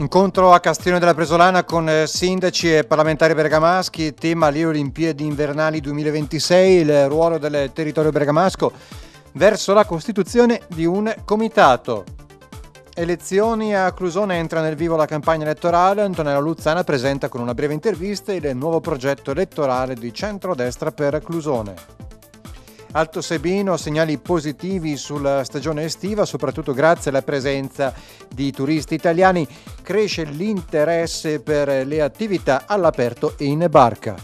Incontro a Castione della Presolana con eh, sindaci e parlamentari bergamaschi, tema le Olimpiadi invernali 2026, il ruolo del territorio bergamasco verso la costituzione di un comitato. Elezioni a Clusone entra nel vivo la campagna elettorale, Antonella Luzzana presenta con una breve intervista il nuovo progetto elettorale di centrodestra per Clusone. Alto Sebino segnali positivi sulla stagione estiva, soprattutto grazie alla presenza di turisti italiani. Cresce l'interesse per le attività all'aperto e in barca.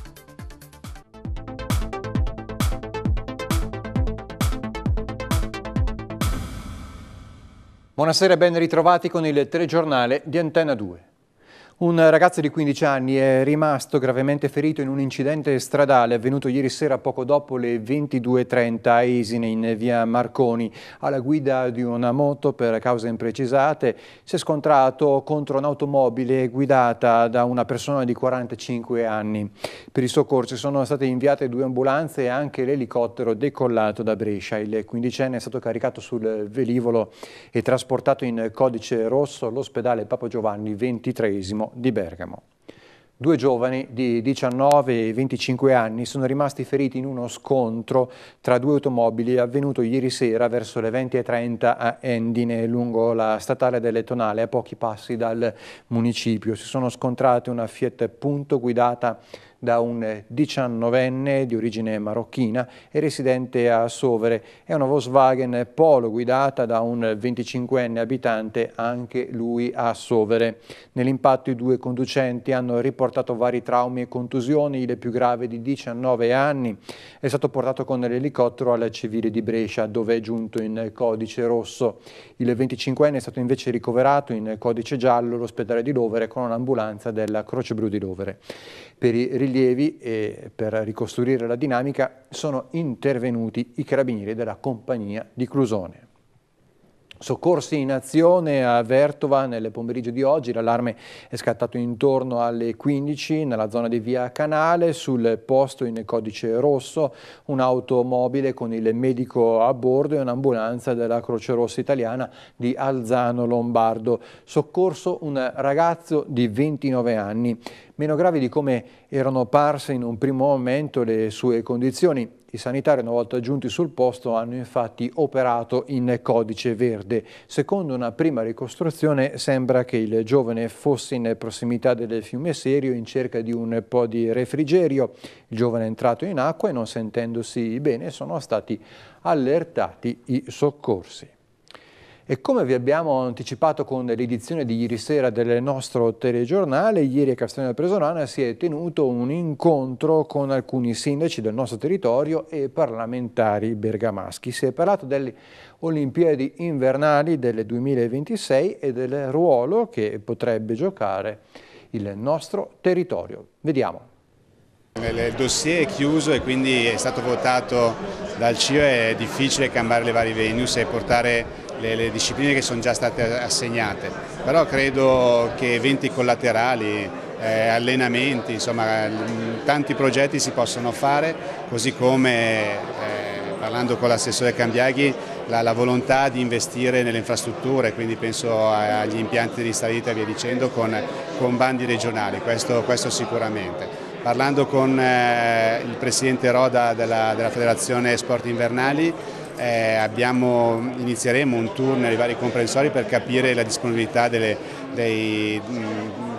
Buonasera e ben ritrovati con il telegiornale di Antena 2. Un ragazzo di 15 anni è rimasto gravemente ferito in un incidente stradale avvenuto ieri sera poco dopo le 22.30 a Esine in via Marconi. Alla guida di una moto per cause imprecisate si è scontrato contro un'automobile guidata da una persona di 45 anni. Per i soccorsi sono state inviate due ambulanze e anche l'elicottero decollato da Brescia. Il 15enne è stato caricato sul velivolo e trasportato in codice rosso all'ospedale Papa Giovanni XXIII Massimo di Bergamo. Due giovani di 19 e 25 anni sono rimasti feriti in uno scontro tra due automobili avvenuto ieri sera verso le 20.30 a Endine, lungo la statale delle Tonale, a pochi passi dal municipio. Si sono scontrate una Fiat Punto guidata da un diciannovenne di origine marocchina e residente a Sovere È una Volkswagen Polo guidata da un 25enne abitante anche lui a Sovere. Nell'impatto i due conducenti hanno riportato vari traumi e contusioni, le più grave di 19 anni. È stato portato con l'elicottero alla civile di Brescia dove è giunto in codice rosso. Il 25enne è stato invece ricoverato in codice giallo all'ospedale di Dovere con un'ambulanza della Croce Blu di Dovere. Per i rilievi e per ricostruire la dinamica sono intervenuti i carabinieri della compagnia di Clusone. Soccorsi in azione a Vertova nel pomeriggio di oggi, l'allarme è scattato intorno alle 15 nella zona di via Canale, sul posto in codice rosso un'automobile con il medico a bordo e un'ambulanza della Croce Rossa Italiana di Alzano Lombardo. Soccorso un ragazzo di 29 anni, meno gravi di come erano parse in un primo momento le sue condizioni. I sanitari, una volta giunti sul posto, hanno infatti operato in codice verde. Secondo una prima ricostruzione sembra che il giovane fosse in prossimità del fiume Serio in cerca di un po' di refrigerio. Il giovane è entrato in acqua e non sentendosi bene sono stati allertati i soccorsi. E come vi abbiamo anticipato con l'edizione di ieri sera del nostro telegiornale, ieri a del Presolana si è tenuto un incontro con alcuni sindaci del nostro territorio e parlamentari bergamaschi. Si è parlato delle Olimpiadi invernali del 2026 e del ruolo che potrebbe giocare il nostro territorio. Vediamo. Il dossier è chiuso e quindi è stato votato dal CIO e è difficile cambiare le varie venues e portare le, le discipline che sono già state assegnate, però credo che eventi collaterali, eh, allenamenti, insomma tanti progetti si possono fare, così come eh, parlando con l'assessore Cambiaghi la, la, volontà di investire nelle infrastrutture, quindi penso agli impianti di salita e via dicendo con, con bandi regionali, questo, questo sicuramente. Parlando con eh, il presidente Roda della, della Federazione Sport Invernali eh, abbiamo, inizieremo un tour nei vari comprensori per capire la disponibilità delle, dei, mh, mm,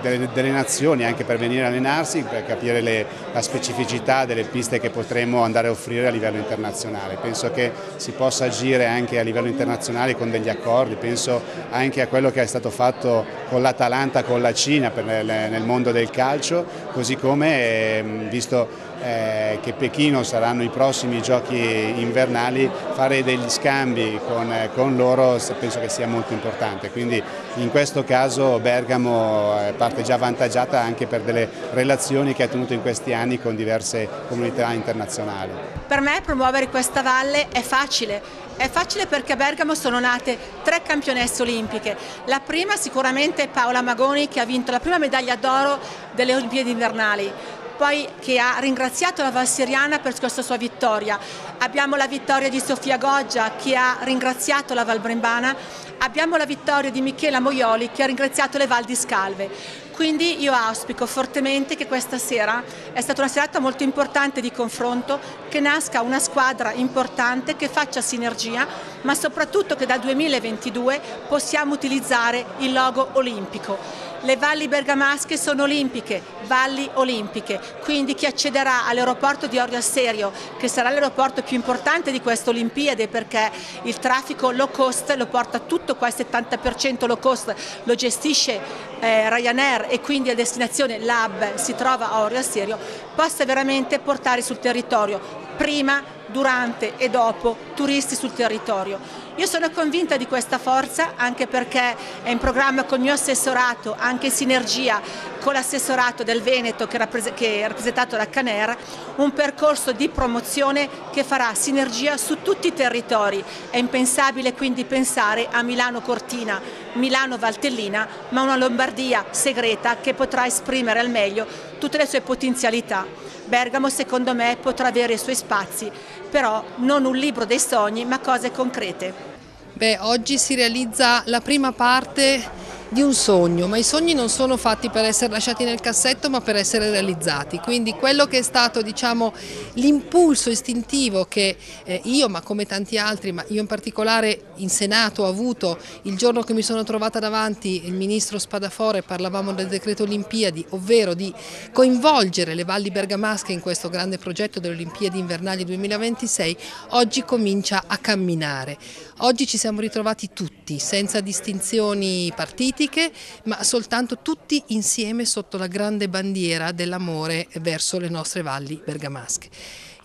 delle, delle, nazioni anche per venire a allenarsi, per capire le, la specificità delle piste che potremmo andare a offrire a livello internazionale. Penso che si possa agire anche a livello internazionale con degli accordi, penso anche a quello che è stato fatto con l'Atalanta, con la Cina nel, nel mondo del calcio, così come ehm, visto eh, che Pechino saranno i prossimi giochi invernali, fare degli scambi con, eh, con, loro penso che sia molto importante, quindi in questo caso Bergamo eh, parte già avvantaggiata anche per delle relazioni che ha tenuto in questi anni con diverse comunità internazionali. Per me promuovere questa valle è facile, è facile perché a Bergamo sono nate tre campionesse olimpiche. La prima sicuramente è Paola Magoni che ha vinto la prima medaglia d'oro delle Olimpiadi invernali poi che ha ringraziato la Valseriana per questa sua vittoria. Abbiamo la vittoria di Sofia Goggia che ha ringraziato la Valbrembana, abbiamo la vittoria di Michela Moioli che ha ringraziato le Val di Scalve. Quindi io auspico fortemente che questa sera è stata una serata molto importante di confronto, che nasca una squadra importante che faccia sinergia, ma soprattutto che dal 2022 possiamo utilizzare il logo olimpico. Le valli bergamasche sono olimpiche, valli olimpiche, quindi chi accederà all'aeroporto di Orio Serio, che sarà l'aeroporto più importante di queste Olimpiade perché il traffico low cost lo porta tutto qua, il 70% low cost lo gestisce eh, Ryanair e quindi a destinazione Lab si trova a Orio Serio, possa veramente portare sul territorio prima, durante e dopo turisti sul territorio. Io sono convinta di questa forza anche perché è in programma con il mio assessorato, anche in sinergia con l'assessorato del Veneto che è rappresentato da Caner, un percorso di promozione che farà sinergia su tutti i territori. È impensabile quindi pensare a Milano Cortina, Milano Valtellina, ma una Lombardia segreta che potrà esprimere al meglio tutte le sue potenzialità. Bergamo secondo me potrà avere i suoi spazi, però non un libro dei sogni ma cose concrete. Beh, oggi si realizza la prima parte di un sogno, ma i sogni non sono fatti per essere lasciati nel cassetto ma per essere realizzati, quindi quello che è stato diciamo, l'impulso istintivo che eh, io, ma come tanti altri, ma io in particolare in Senato ho avuto il giorno che mi sono trovata davanti il ministro Spadafore, parlavamo del decreto Olimpiadi, ovvero di coinvolgere le valli bergamasche in questo grande progetto delle Olimpiadi invernali 2026, oggi comincia a camminare. Oggi ci siamo ritrovati tutti, senza distinzioni partite, politiche, ma soltanto tutti insieme sotto la grande bandiera dell'amore verso le nostre valli bergamasche.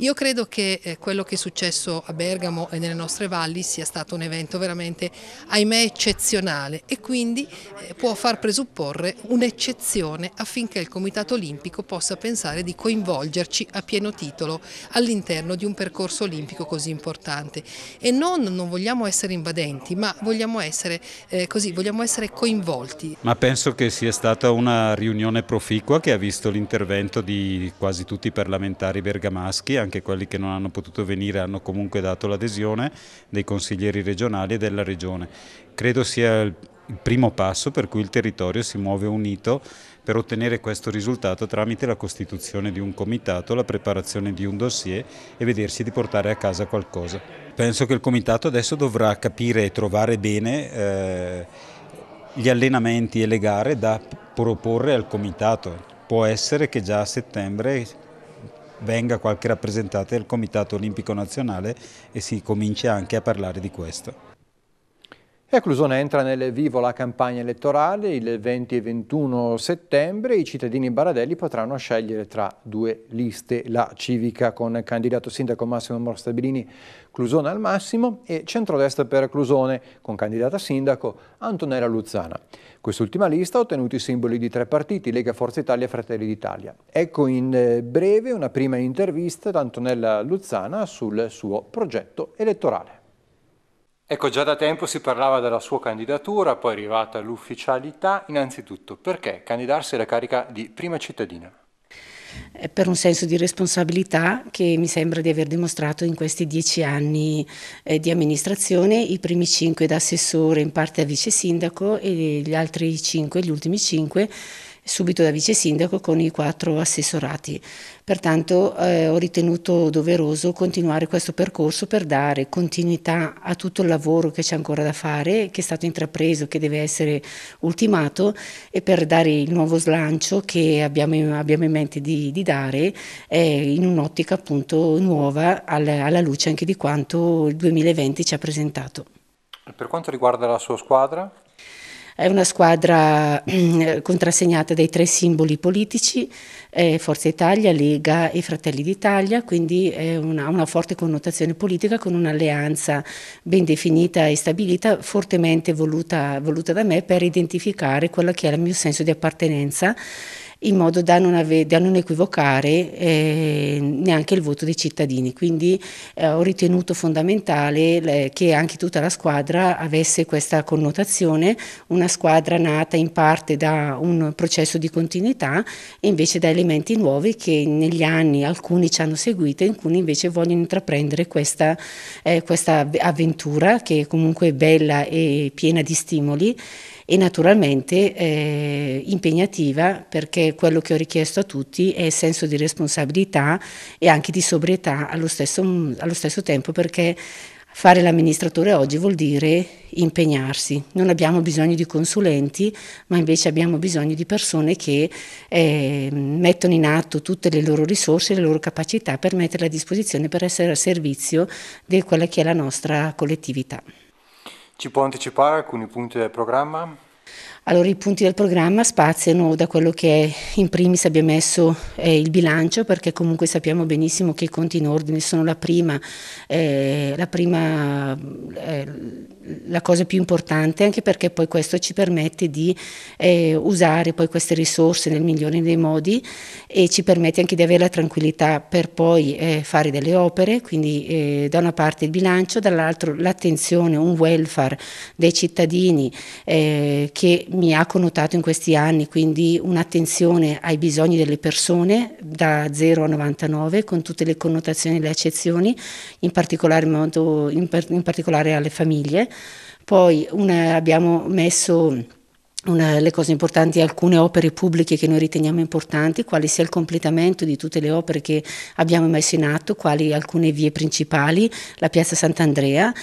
Io credo che eh, quello che è successo a Bergamo e nelle nostre valli sia stato un evento veramente, ahimè, eccezionale e quindi eh, può far presupporre un'eccezione affinché il Comitato Olimpico possa pensare di coinvolgerci a pieno titolo all'interno di un percorso olimpico così importante. E non, non vogliamo essere invadenti, ma vogliamo essere, eh, così, vogliamo essere coinvolti. Ma penso che sia stata una riunione proficua che ha visto l'intervento di quasi tutti i parlamentari bergamaschi, anche anche quelli che non hanno potuto venire hanno comunque dato l'adesione dei consiglieri regionali e della regione. Credo sia il primo passo per cui il territorio si muove unito per ottenere questo risultato tramite la costituzione di un comitato, la preparazione di un dossier e vedersi di portare a casa qualcosa. Penso che il comitato adesso dovrà capire e trovare bene eh, gli allenamenti e le gare da proporre al comitato. Può essere che già a settembre venga qualche rappresentante del Comitato Olimpico Nazionale e si comincia anche a parlare di questo. E Clusone entra nel vivo la campagna elettorale il 20 e 21 settembre. I cittadini baradelli potranno scegliere tra due liste, la civica con candidato sindaco Massimo Morstabilini Clusone al massimo e centrodestra per Clusone con candidata sindaco Antonella Luzzana. Quest'ultima lista ha ottenuto i simboli di tre partiti, Lega Forza Italia e Fratelli d'Italia. Ecco in eh, breve una prima intervista ad Antonella Luzzana sul suo progetto elettorale. Ecco, già da tempo si parlava della sua candidatura, poi è arrivata l'ufficialità. Innanzitutto, perché candidarsi alla carica di prima cittadina? per un senso di responsabilità che mi sembra di aver dimostrato in questi dieci anni eh, di amministrazione, i primi cinque da assessore, in parte a vice sindaco e gli altri cinque, gli ultimi cinque subito da vice sindaco con i quattro assessorati. Pertanto eh, ho ritenuto doveroso continuare questo percorso per dare continuità a tutto il lavoro che c'è ancora da fare, che è stato intrapreso, che deve essere ultimato e per dare il nuovo slancio che abbiamo, abbiamo in mente di, di dare eh, in un'ottica appunto nuova alla, alla luce anche di quanto il 2020 ci ha presentato. Per quanto riguarda la sua squadra? È una squadra eh, contrassegnata dai tre simboli politici, Forza Italia, Lega e Fratelli d'Italia, quindi ha una, una forte connotazione politica con un'alleanza ben definita e stabilita, fortemente voluta, voluta da me per identificare quello che è il mio senso di appartenenza in modo da non, ave, da non equivocare eh, neanche il voto dei cittadini. Quindi eh, ho ritenuto fondamentale le, che anche tutta la squadra avesse questa connotazione, una squadra nata in parte da un processo di continuità e invece da elementi nuovi che negli anni alcuni ci hanno seguito e alcuni invece vogliono intraprendere questa, eh, questa avventura che è comunque bella e piena di stimoli e naturalmente eh, impegnativa perché quello che ho richiesto a tutti è senso di responsabilità e anche di sobrietà allo stesso, allo stesso tempo perché Fare l'amministratore oggi vuol dire impegnarsi. Non abbiamo bisogno di consulenti, ma invece abbiamo bisogno di persone che eh, mettono in atto tutte le loro risorse, e le loro capacità per metterle a disposizione per essere a servizio di quella che è la nostra collettività. Ci può anticipare alcuni punti del programma? Allora i punti del programma spaziano da quello che in primis abbiamo messo eh, il bilancio perché comunque sappiamo benissimo che i conti in ordine sono la prima, eh, la, prima eh, la, cosa più importante anche perché poi questo ci permette di eh, usare poi queste risorse nel migliore dei modi e ci permette anche di avere la tranquillità per poi eh, fare delle opere, quindi eh, da una parte il bilancio, dall'altro l'attenzione, un welfare dei cittadini che mi ha connotato in questi anni, quindi un'attenzione ai bisogni delle persone da 0 a 99 con tutte le connotazioni e le accezioni, in particolare, modo, in, in particolare alle famiglie. Poi una, abbiamo messo una, le cose importanti, alcune opere pubbliche che noi riteniamo importanti, quali sia il completamento di tutte le opere che abbiamo messo in atto, quali alcune vie principali, la piazza Sant'Andrea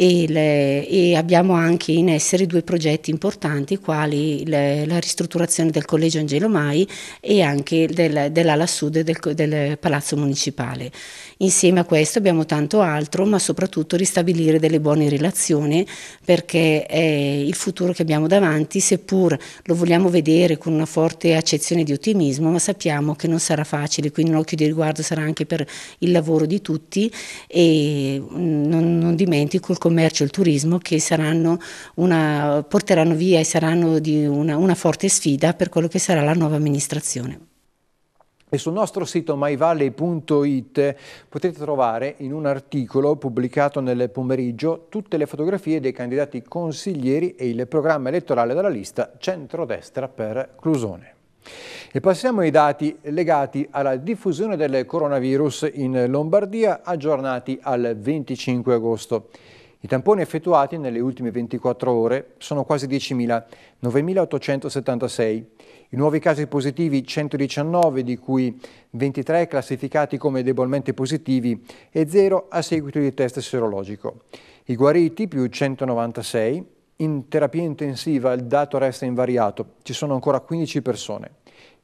e, le, e, abbiamo anche in essere due progetti importanti quali le, la ristrutturazione del Collegio Angelo Mai e anche del, dell'ala sud del, del, Palazzo Municipale. Insieme a questo abbiamo tanto altro ma soprattutto ristabilire delle buone relazioni perché è il futuro che abbiamo davanti seppur lo vogliamo vedere con una forte accezione di ottimismo ma sappiamo che non sarà facile quindi un occhio di riguardo sarà anche per il lavoro di tutti e mm, non, non dimentico il commercio e il turismo che saranno una, porteranno via e saranno una, una forte sfida per quello che sarà la nuova amministrazione. E sul nostro sito myvalley.it potete trovare in un articolo pubblicato nel pomeriggio tutte le fotografie dei candidati consiglieri e il programma elettorale della lista centrodestra per Clusone. E passiamo ai dati legati alla diffusione del coronavirus in Lombardia aggiornati al 25 agosto. I tamponi effettuati nelle ultime 24 ore sono quasi 10.000, 9.876. I nuovi casi positivi 119, di cui 23 classificati come debolmente positivi e 0 a seguito di test serologico. I guariti più 196. In terapia intensiva il dato resta invariato, ci sono ancora 15 persone.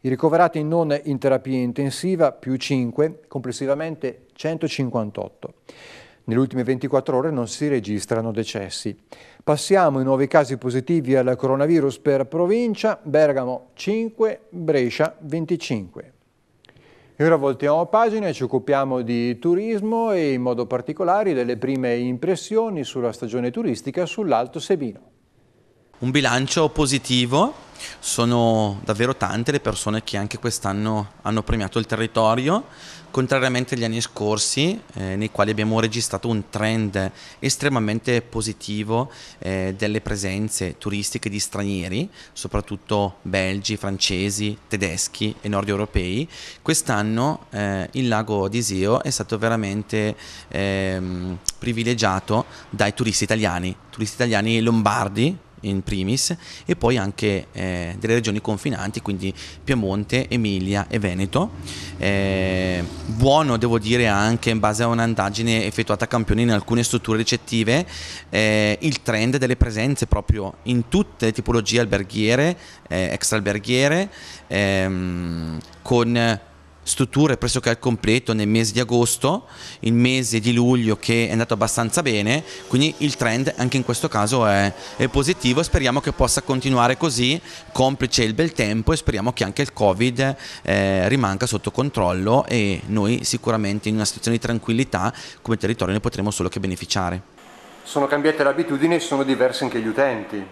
I ricoverati non in terapia intensiva più 5, complessivamente 158. Nelle ultime 24 ore non si registrano decessi. Passiamo ai nuovi casi positivi al coronavirus per provincia, Bergamo 5, Brescia 25. E ora voltiamo pagina e ci occupiamo di turismo e in modo particolare delle prime impressioni sulla stagione turistica sull'Alto Sebino. Un bilancio positivo sono davvero tante le persone che anche quest'anno hanno premiato il territorio, contrariamente agli anni scorsi, eh, nei quali abbiamo registrato un trend estremamente positivo eh, delle presenze turistiche di stranieri, soprattutto belgi, francesi, tedeschi e nord europei. Quest'anno eh, il lago di Iseo è stato veramente ehm, privilegiato dai turisti italiani, turisti italiani lombardi in primis e poi anche eh, delle regioni confinanti, quindi Piemonte, Emilia e Veneto. Eh, buono devo dire anche in base a un'andaggine effettuata a campioni in alcune strutture ricettive eh, il trend delle presenze proprio in tutte le tipologie alberghiere, eh, extraalberghiere, ehm, con strutture pressoché al completo nel mese di agosto, il mese di luglio che è andato abbastanza bene, quindi il trend anche in questo caso è, è positivo e speriamo che possa continuare così, complice il bel tempo e speriamo che anche il Covid eh, rimanga sotto controllo e noi sicuramente in una situazione di tranquillità come territorio ne potremo solo che beneficiare. Sono cambiate le abitudini e sono diversi anche gli utenti.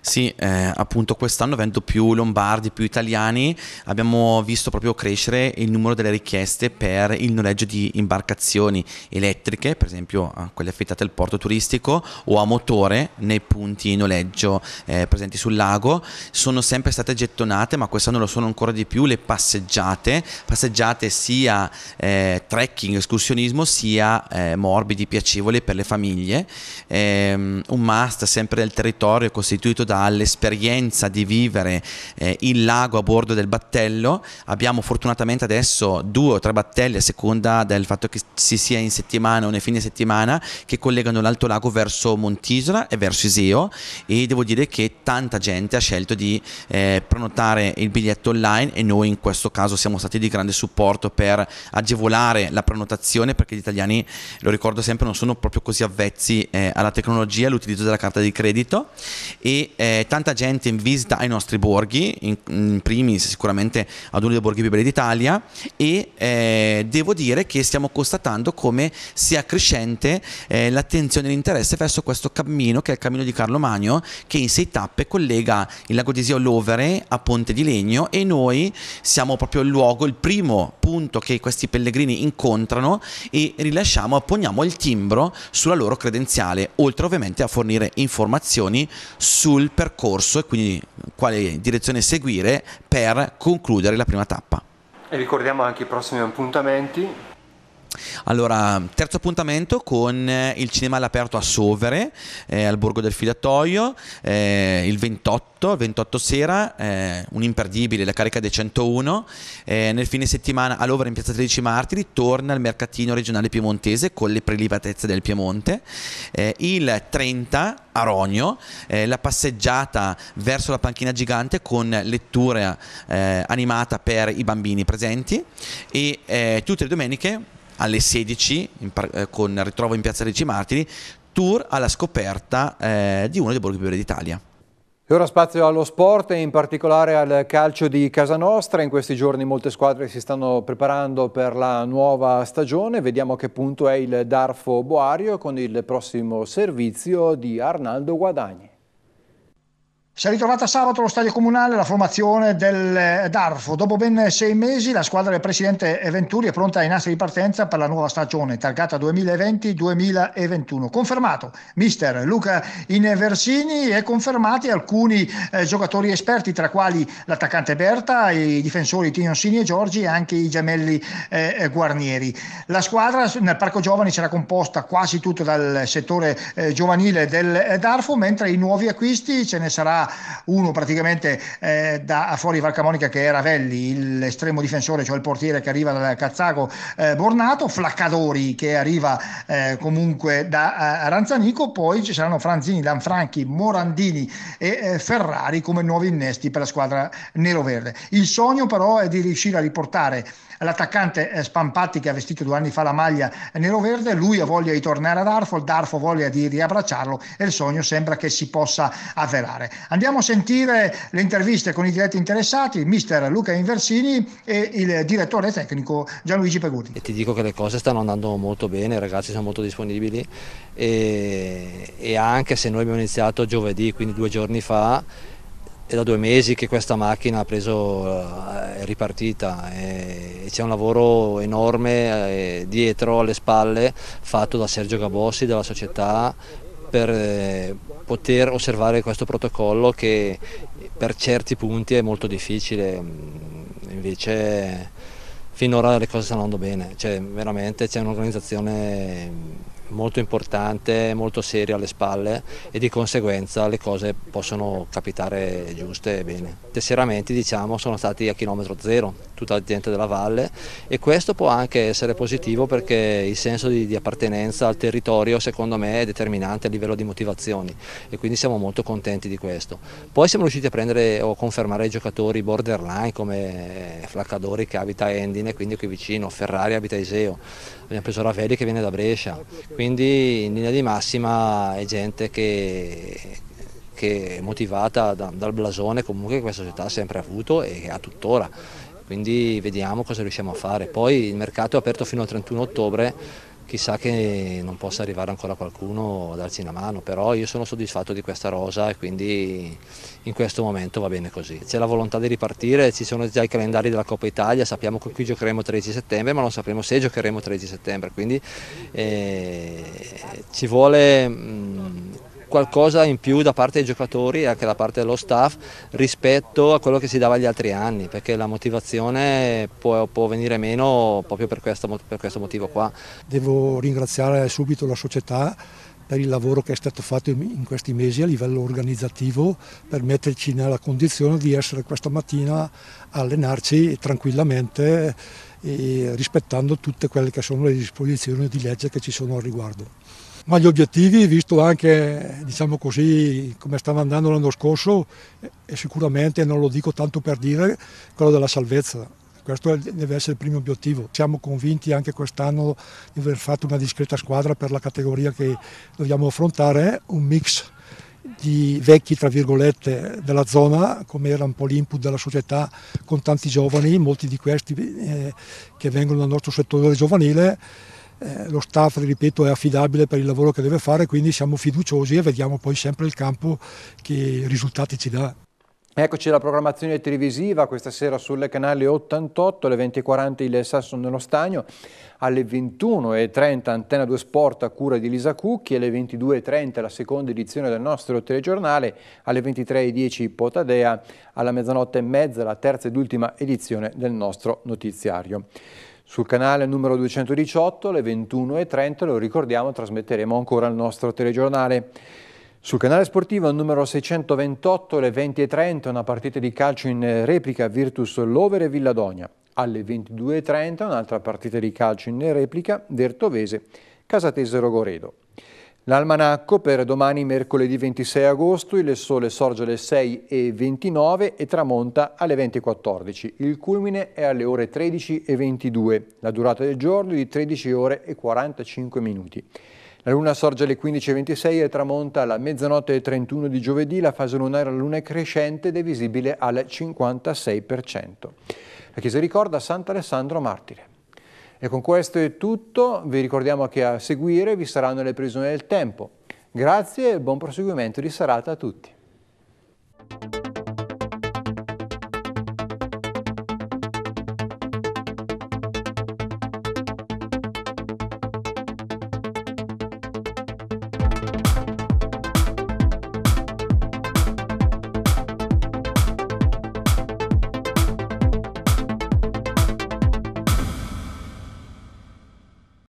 Sì, eh, appunto quest'anno avendo più lombardi, più italiani, abbiamo visto proprio crescere il numero delle richieste per il noleggio di imbarcazioni elettriche, per esempio eh, quelle affittate al porto turistico o a motore nei punti noleggio eh, presenti sul lago. Sono sempre state gettonate, ma quest'anno lo sono ancora di più, le passeggiate, passeggiate sia eh, trekking, escursionismo, sia eh, morbidi, piacevoli per le famiglie. Ehm, un must sempre del territorio così costituito dall'esperienza di vivere eh, il lago a bordo del battello. Abbiamo fortunatamente adesso due o tre battelli a seconda del fatto che si sia in settimana o nei fine settimana che collegano l'Alto Lago verso Montisola e verso Iseo e devo dire che tanta gente ha scelto di eh, prenotare il biglietto online e noi in questo caso siamo stati di grande supporto per agevolare la prenotazione perché gli italiani, lo ricordo sempre, non sono proprio così avvezzi eh, alla tecnologia, all'utilizzo della carta di credito e eh, tanta gente in visita ai nostri borghi, in, in, primis sicuramente ad uno dei borghi più belli d'Italia e eh, devo dire che stiamo constatando come sia crescente eh, l'attenzione e l'interesse verso questo cammino che è il cammino di Carlo Magno che in sei tappe collega il lago di Sio Lovere a Ponte di Legno e noi siamo proprio il luogo, il primo punto che questi pellegrini incontrano e rilasciamo, poniamo il timbro sulla loro credenziale, oltre ovviamente a fornire informazioni sul percorso e quindi quale direzione seguire per concludere la prima tappa. E ricordiamo anche i prossimi appuntamenti allora, terzo appuntamento con eh, il cinema all'aperto a Sovere, eh, al Borgo del Fidatoio, eh, il 28, 28 sera, eh, un imperdibile, la carica dei 101. Eh, nel fine settimana all'Overe in piazza 13 Martiri torna al mercatino regionale piemontese con le prelibatezze del Piemonte. Eh, il 30 a Rogno, la passeggiata verso la panchina gigante con lettura animata per i bambini presenti e tutte le domeniche alle 16 par- eh, con ritrovo in Piazza Ricci Martiri, tour alla scoperta eh, di uno dei borghi più belli d'Italia. E ora spazio allo sport e in particolare al calcio di casa nostra. In questi giorni molte squadre si stanno preparando per la nuova stagione. Vediamo a che punto è il Darfo Boario con il prossimo servizio di Arnaldo Guadagni. Si è ritrovata sabato allo stadio comunale la formazione del eh, Darfo. Dopo ben sei mesi la squadra del presidente Venturi è pronta ai nastri di partenza per la nuova stagione targata 2020-2021. Confermato mister Luca Inversini e confermati alcuni eh, giocatori esperti tra quali l'attaccante Berta, i difensori Tignonsini e Giorgi e anche i gemelli eh, Guarnieri. La squadra nel Parco Giovani sarà composta quasi tutto dal settore eh, giovanile del eh, Darfo mentre i nuovi acquisti ce ne sarà uno praticamente eh, da fuori Valcamonica che è Ravelli, l'estremo difensore, cioè il portiere che arriva dal Cazzago eh, Bornato, Flaccadori che arriva eh, comunque da eh, Ranzanico, poi ci saranno Franzini, Lanfranchi, Morandini e eh, Ferrari come nuovi innesti per la squadra nero-verde. Il sogno però è di riuscire a riportare l'attaccante eh, Spampatti che ha vestito due anni fa la maglia nero-verde, lui ha voglia di tornare ad Arfo, il Darfo voglia di riabbracciarlo e il sogno sembra che si possa avverare. Andiamo a sentire le interviste con i diretti interessati, mister Luca Inversini e il direttore tecnico Gianluigi Peguti. E ti dico che le cose stanno andando molto bene, i ragazzi sono molto disponibili e, e anche se noi abbiamo iniziato giovedì, quindi due giorni fa, è da due mesi che questa macchina ha preso, eh, è ripartita eh, e c'è un lavoro enorme eh, dietro alle spalle fatto da Sergio Gabossi, dalla società, per poter osservare questo protocollo che per certi punti è molto difficile, mm, invece finora le cose stanno andando bene, cioè veramente c'è un'organizzazione molto importante, molto serio alle spalle e di conseguenza le cose possono capitare giuste e bene. Tesseramenti diciamo sono stati a chilometro zero, tutta la gente della valle e questo può anche essere positivo perché il senso di, di appartenenza al territorio secondo me è determinante a livello di motivazioni e quindi siamo molto contenti di questo. Poi siamo riusciti a prendere o confermare i giocatori borderline come eh, Flaccadori che abita a Endine, quindi qui vicino, Ferrari abita a Iseo, abbiamo preso Ravelli che viene da Brescia, quindi in linea di massima è gente che che è motivata da, dal blasone comunque che questa società ha sempre avuto e che ha tuttora quindi vediamo cosa riusciamo a fare. Poi il mercato è aperto fino al 31 ottobre, chissà che non possa arrivare ancora qualcuno a darci una mano, però io sono soddisfatto di questa rosa e quindi in questo momento va bene così. C'è la volontà di ripartire, ci sono già i calendari della Coppa Italia, sappiamo che qui giocheremo 13 settembre, ma non sapremo se giocheremo 13 settembre, quindi eh, ci vuole... Mh, mm, qualcosa in più da parte dei giocatori e anche da parte dello staff rispetto a quello che si dava gli altri anni, perché la motivazione può, può venire meno proprio per questo, per questo motivo qua. Devo ringraziare subito la società per il lavoro che è stato fatto in questi mesi a livello organizzativo per metterci nella condizione di essere questa mattina a allenarci tranquillamente rispettando tutte quelle che sono le disposizioni di legge che ci sono al riguardo. Ma gli obiettivi, visto anche diciamo così, come stava andando l'anno scorso, è eh, sicuramente, non lo dico tanto per dire, quello della salvezza. Questo deve essere il primo obiettivo. Siamo convinti anche quest'anno di aver fatto una discreta squadra per la categoria che dobbiamo affrontare, un mix di vecchi tra virgolette della zona, come era un po' l'input della società con tanti giovani, molti di questi eh, che vengono dal nostro settore giovanile eh, lo staff, ripeto, è affidabile per il lavoro che deve fare, quindi siamo fiduciosi e vediamo poi sempre il campo che risultati ci dà. Eccoci la programmazione televisiva questa sera sul canale 88 alle 20.40 il Sasso nello Stagno, alle 21.30 Antena 2 Sport a cura di Lisa Cucchi, alle 22.30 la seconda edizione del nostro telegiornale, alle 23.10 Potadea, alla mezzanotte e mezza la terza ed ultima edizione del nostro notiziario. Sul canale numero 218, alle 21.30, lo ricordiamo, trasmetteremo ancora il nostro telegiornale. Sul canale sportivo numero 628 alle 20.30 una partita di calcio in eh, replica Virtus Lover e Villadogna. Alle 22.30 un'altra partita di calcio in replica Vertovese Casatese Rogoredo. L'almanacco per domani mercoledì 26 agosto, il sole sorge alle 6.29 e tramonta alle 20.14. Il culmine è alle ore 13.22. La durata del giorno è di 13 ore e 45 minuti. La luna sorge alle 15.26 e tramonta alla mezzanotte 31 di giovedì. La fase lunare alla luna è crescente ed è visibile al 56%. La chiesa ricorda Sant'Alessandro Martire. E con questo è tutto, vi ricordiamo che a seguire vi saranno le previsioni del tempo. Grazie e buon proseguimento di serata a tutti.